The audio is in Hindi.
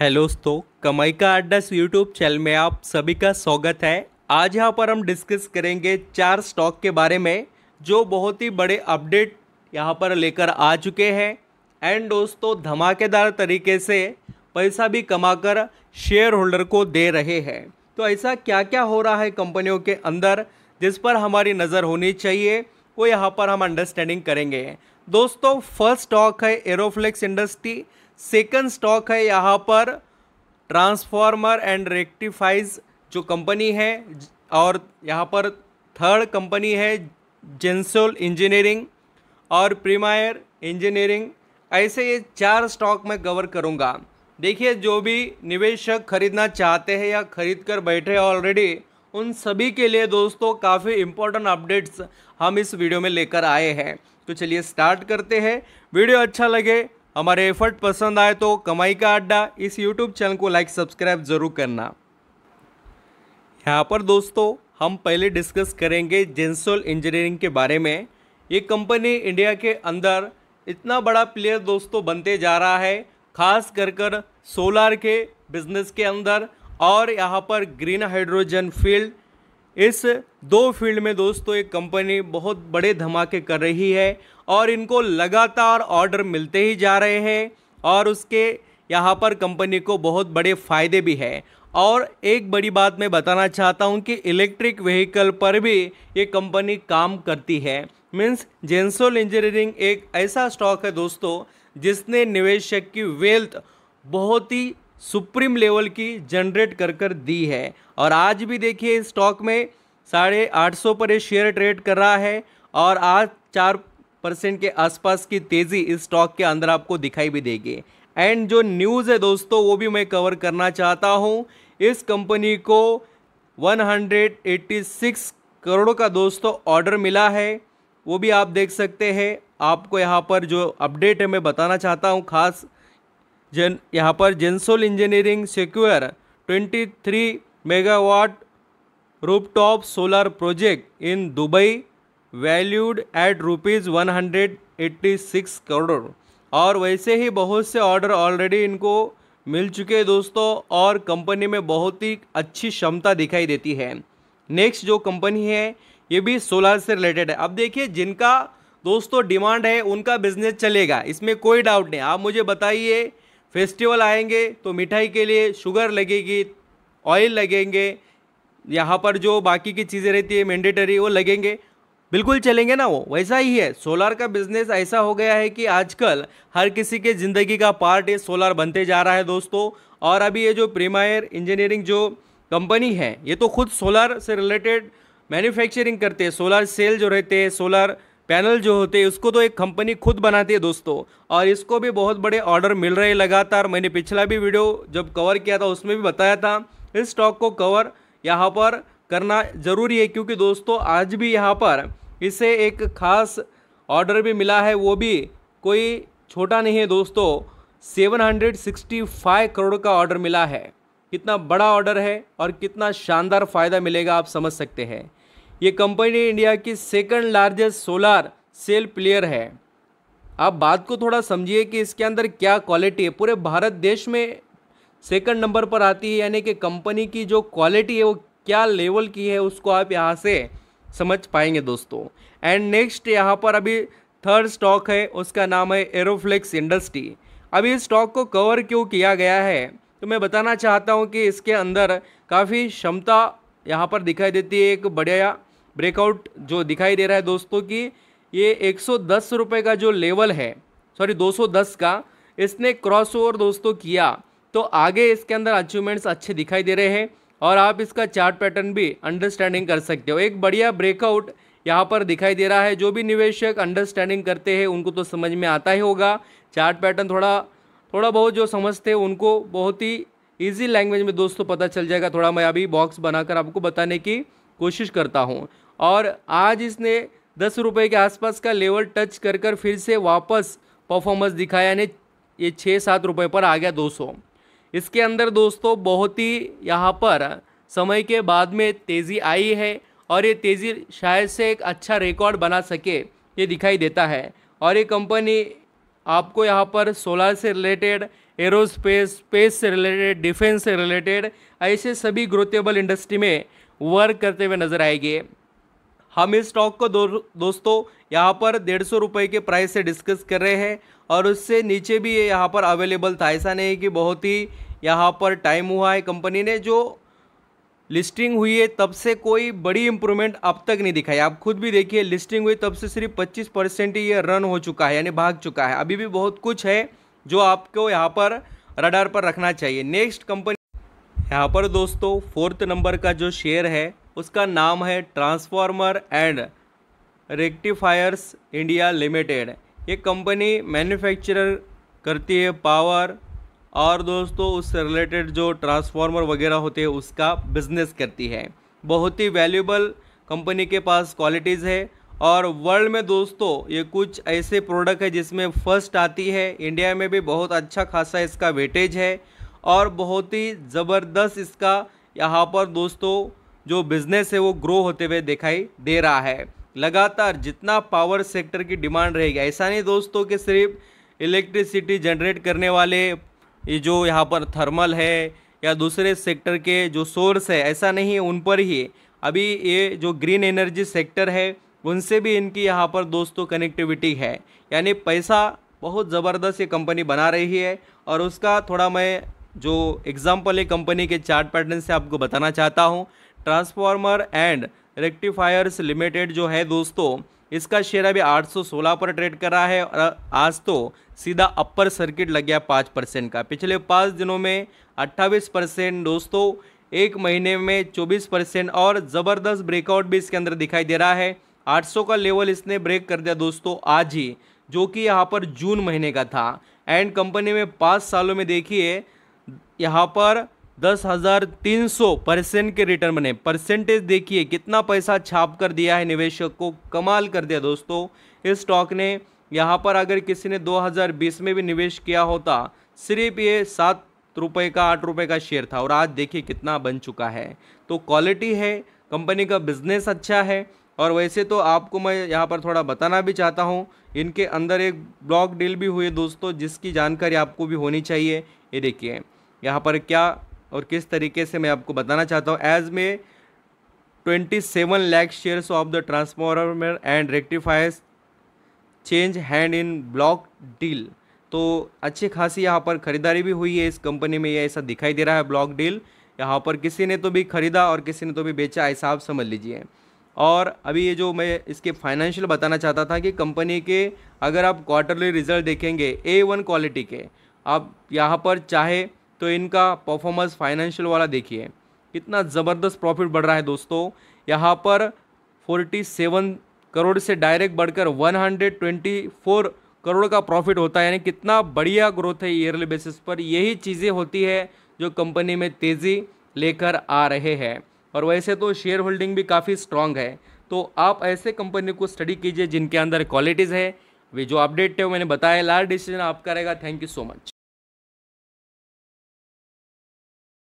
हेलो दोस्तों कमाई का अड्डा यूट्यूब चैनल में आप सभी का स्वागत है आज यहाँ पर हम डिस्कस करेंगे चार स्टॉक के बारे में जो बहुत ही बड़े अपडेट यहाँ पर लेकर आ चुके हैं एंड दोस्तों धमाकेदार तरीके से पैसा भी कमाकर शेयर होल्डर को दे रहे हैं तो ऐसा क्या क्या हो रहा है कंपनियों के अंदर जिस पर हमारी नज़र होनी चाहिए वो यहाँ पर हम अंडरस्टैंडिंग करेंगे दोस्तों फर्स्ट स्टॉक है एरोफ्लेक्स इंडस्ट्री सेकंड स्टॉक है यहाँ पर ट्रांसफार्मर एंड रेक्टिफाइज जो कंपनी है और यहाँ पर थर्ड कंपनी है जेंसोल इंजीनियरिंग और प्रीमायर इंजीनियरिंग ऐसे ये चार स्टॉक मैं कवर करूँगा देखिए जो भी निवेशक खरीदना चाहते हैं या खरीद कर बैठे ऑलरेडी उन सभी के लिए दोस्तों काफ़ी इम्पोर्टेंट अपडेट्स हम इस वीडियो में लेकर आए हैं तो चलिए स्टार्ट करते हैं वीडियो अच्छा लगे हमारे एफर्ट पसंद आए तो कमाई का अड्डा इस यूट्यूब चैनल को लाइक सब्सक्राइब ज़रूर करना यहाँ पर दोस्तों हम पहले डिस्कस करेंगे जेंसोल इंजीनियरिंग के बारे में ये कंपनी इंडिया के अंदर इतना बड़ा प्लेयर दोस्तों बनते जा रहा है खास कर कर सोलार के बिजनेस के अंदर और यहाँ पर ग्रीन हाइड्रोजन फील्ड इस दो फील्ड में दोस्तों एक कंपनी बहुत बड़े धमाके कर रही है और इनको लगातार ऑर्डर मिलते ही जा रहे हैं और उसके यहाँ पर कंपनी को बहुत बड़े फ़ायदे भी हैं और एक बड़ी बात मैं बताना चाहता हूँ कि इलेक्ट्रिक व्हीकल पर भी ये कंपनी काम करती है मीन्स जेंसोल इंजीनियरिंग एक ऐसा स्टॉक है दोस्तों जिसने निवेशक की वेल्थ बहुत ही सुप्रीम लेवल की जनरेट कर कर दी है और आज भी देखिए स्टॉक में साढ़े आठ सौ पर ये शेयर ट्रेड कर रहा है और आज चार परसेंट के आसपास की तेज़ी इस स्टॉक के अंदर आपको दिखाई भी देगी एंड जो न्यूज़ है दोस्तों वो भी मैं कवर करना चाहता हूँ इस कंपनी को 186 करोड़ों का दोस्तों ऑर्डर मिला है वो भी आप देख सकते हैं आपको यहाँ पर जो अपडेट है मैं बताना चाहता हूँ खास जन यहाँ पर Gensol engineering secure 23 megawatt rooftop solar project in Dubai valued at rupees one hundred eighty six crore और वैसे ही बहुत से ऑर्डर ऑलरेडी इनको मिल चुके हैं दोस्तों और कंपनी में बहुत ही अच्छी क्षमता दिखाई देती है नेक्स्ट जो कंपनी है ये भी सोलर से रिलेटेड है अब देखिए जिनका दोस्तों डिमांड है उनका बिजनेस चलेगा इसमें कोई डाउट नहीं आप मुझे बताइए फेस्टिवल आएंगे तो मिठाई के लिए शुगर लगेगी ऑयल लगेंगे यहाँ पर जो बाकी की चीज़ें रहती है मैंडेटरी वो लगेंगे बिल्कुल चलेंगे ना वो वैसा ही है सोलार का बिजनेस ऐसा हो गया है कि आजकल हर किसी के ज़िंदगी का पार्ट ये सोलार बनते जा रहा है दोस्तों और अभी ये जो प्रीमायर इंजीनियरिंग जो कंपनी है ये तो खुद सोलार से रिलेटेड मैन्युफैक्चरिंग करते हैं सोलार सेल जो रहते हैं सोलार पैनल जो होते हैं उसको तो एक कंपनी खुद बनाती है दोस्तों और इसको भी बहुत बड़े ऑर्डर मिल रहे हैं लगातार मैंने पिछला भी वीडियो जब कवर किया था उसमें भी बताया था इस स्टॉक को कवर यहाँ पर करना ज़रूरी है क्योंकि दोस्तों आज भी यहाँ पर इसे एक खास ऑर्डर भी मिला है वो भी कोई छोटा नहीं है दोस्तों 765 करोड़ का ऑर्डर मिला है कितना बड़ा ऑर्डर है और कितना शानदार फ़ायदा मिलेगा आप समझ सकते हैं ये कंपनी इंडिया की second largest solar cell player है आप बात को थोड़ा समझिए कि इसके अंदर क्या क्वालिटी है पूरे भारत देश में सेकंड नंबर पर आती है यानी कि कंपनी की जो क्वालिटी है वो क्या लेवल की है उसको आप यहाँ से समझ पाएंगे दोस्तों एंड नेक्स्ट यहाँ पर अभी थर्ड स्टॉक है उसका नाम है एरोफ्लेक्स इंडस्ट्री अभी इस स्टॉक को कवर क्यों किया गया है तो मैं बताना चाहता हूँ कि इसके अंदर काफ़ी क्षमता यहाँ पर दिखाई देती है एक बढ़िया ब्रेकआउट जो दिखाई दे रहा है दोस्तों कि ये एक सौ का जो लेवल है सॉरी 210 का इसने क्रॉस ओवर दोस्तों किया तो आगे इसके अंदर अचीवमेंट्स अच्छे दिखाई दे रहे हैं और आप इसका चार्ट पैटर्न भी अंडरस्टैंडिंग कर सकते हो एक बढ़िया ब्रेकआउट यहाँ पर दिखाई दे रहा है जो भी निवेशक अंडरस्टैंडिंग करते हैं उनको तो समझ में आता ही होगा चार्ट पैटर्न थोड़ा थोड़ा बहुत जो समझते हैं उनको बहुत ही ईजी लैंग्वेज में दोस्तों पता चल जाएगा थोड़ा मैं अभी बॉक्स बनाकर आपको बताने की कोशिश करता हूँ और आज इसने दस रुपये के आसपास का लेवल टच कर कर फिर से वापस परफॉर्मेंस दिखाया यानी ये छः सात रुपये पर आ गया दो सौ इसके अंदर दोस्तों बहुत ही यहाँ पर समय के बाद में तेज़ी आई है और ये तेज़ी शायद से एक अच्छा रिकॉर्ड बना सके ये दिखाई देता है और ये कंपनी आपको यहाँ पर सोलार से रिलेटेड एरोस्पेस स्पेस से रिलेटेड डिफेंस से रिलेटेड ऐसे सभी ग्रोथेबल इंडस्ट्री में वर्क करते हुए नज़र आएगी हम इस स्टॉक को दो दोस्तों यहाँ पर डेढ़ सौ रुपये के प्राइस से डिस्कस कर रहे हैं और उससे नीचे भी ये यहाँ पर अवेलेबल था ऐसा नहीं कि बहुत ही यहाँ पर टाइम हुआ है कंपनी ने जो लिस्टिंग हुई है तब से कोई बड़ी इंप्रूवमेंट अब तक नहीं दिखाई आप खुद भी देखिए लिस्टिंग हुई तब से सिर्फ 25 परसेंट ही ये रन हो चुका है यानी भाग चुका है अभी भी बहुत कुछ है जो आपको यहाँ पर रडार पर रखना चाहिए नेक्स्ट कंपनी यहाँ पर दोस्तों फोर्थ नंबर का जो शेयर है उसका नाम है transformer and rectifiers India limited ये कंपनी मैन्युफैक्चरर करती है पावर और दोस्तों उससे रिलेटेड जो ट्रांसफार्मर वगैरह होते हैं उसका बिजनेस करती है बहुत ही वैल्यूबल कंपनी के पास क्वालिटीज़ है और वर्ल्ड में दोस्तों ये कुछ ऐसे प्रोडक्ट है जिसमें फर्स्ट आती है इंडिया में भी बहुत अच्छा खासा इसका वेटेज है और बहुत ही ज़बरदस्त इसका यहाँ पर दोस्तों जो बिजनेस है वो ग्रो होते हुए दिखाई दे रहा है लगातार जितना पावर सेक्टर की डिमांड रहेगी ऐसा नहीं दोस्तों कि सिर्फ इलेक्ट्रिसिटी जनरेट करने वाले ये जो यहाँ पर थर्मल है या दूसरे सेक्टर के जो सोर्स है ऐसा नहीं है उन पर ही अभी ये जो ग्रीन एनर्जी सेक्टर है उनसे भी इनकी यहाँ पर दोस्तों कनेक्टिविटी है यानी पैसा बहुत ज़बरदस्त ये कंपनी बना रही है और उसका थोड़ा मैं जो एग्ज़ाम्पल है कंपनी के चार्ट पैटर्न से आपको बताना चाहता हूँ ट्रांसफार्मर एंड रेक्टिफायर्स लिमिटेड जो है दोस्तों इसका शेयर अभी 816 पर ट्रेड कर रहा है और आज तो सीधा अपर सर्किट लग गया पाँच परसेंट का पिछले पाँच दिनों में 28 परसेंट दोस्तों एक महीने में 24 परसेंट और ज़बरदस्त ब्रेकआउट भी इसके अंदर दिखाई दे रहा है 800 का लेवल इसने ब्रेक कर दिया दोस्तों आज ही जो कि यहाँ पर जून महीने का था एंड कंपनी में पाँच सालों में देखिए यहाँ पर दस हज़ार तीन सौ परसेंट के रिटर्न बने परसेंटेज देखिए कितना पैसा छाप कर दिया है निवेशक को कमाल कर दिया दोस्तों इस स्टॉक ने यहाँ पर अगर किसी ने 2020 में भी निवेश किया होता सिर्फ ये सात रुपये का आठ रुपये का शेयर था और आज देखिए कितना बन चुका है तो क्वालिटी है कंपनी का बिजनेस अच्छा है और वैसे तो आपको मैं यहाँ पर थोड़ा बताना भी चाहता हूँ इनके अंदर एक ब्लॉक डील भी हुई दोस्तों जिसकी जानकारी आपको भी होनी चाहिए ये देखिए यहाँ पर क्या और किस तरीके से मैं आपको बताना चाहता हूँ एज में twenty seven lakhs shares of the transformer and rectifiers change hand in block deal तो अच्छी खासी यहाँ पर ख़रीदारी भी हुई है इस कंपनी में ये ऐसा दिखाई दे रहा है ब्लॉक डील यहाँ पर किसी ने तो भी ख़रीदा और किसी ने तो भी बेचा ऐसा आप समझ लीजिए और अभी ये जो मैं इसके फाइनेंशियल बताना चाहता था कि कंपनी के अगर आप क्वार्टरली रिजल्ट देखेंगे ए वन क्वालिटी के आप यहाँ पर चाहे तो इनका परफॉर्मेंस फाइनेंशियल वाला देखिए कितना ज़बरदस्त प्रॉफिट बढ़ रहा है दोस्तों यहाँ पर 47 करोड़ से डायरेक्ट बढ़कर 124 करोड़ का प्रॉफिट होता है यानी कितना बढ़िया ग्रोथ है ईयरली बेसिस पर यही चीज़ें होती है जो कंपनी में तेज़ी लेकर आ रहे हैं और वैसे तो शेयर होल्डिंग भी काफ़ी स्ट्रांग है तो आप ऐसे कंपनी को स्टडी कीजिए जिनके अंदर क्वालिटीज़ है वे जो अपडेट है वो मैंने बताया लास्ट डिसीजन आपका रहेगा थैंक यू सो मच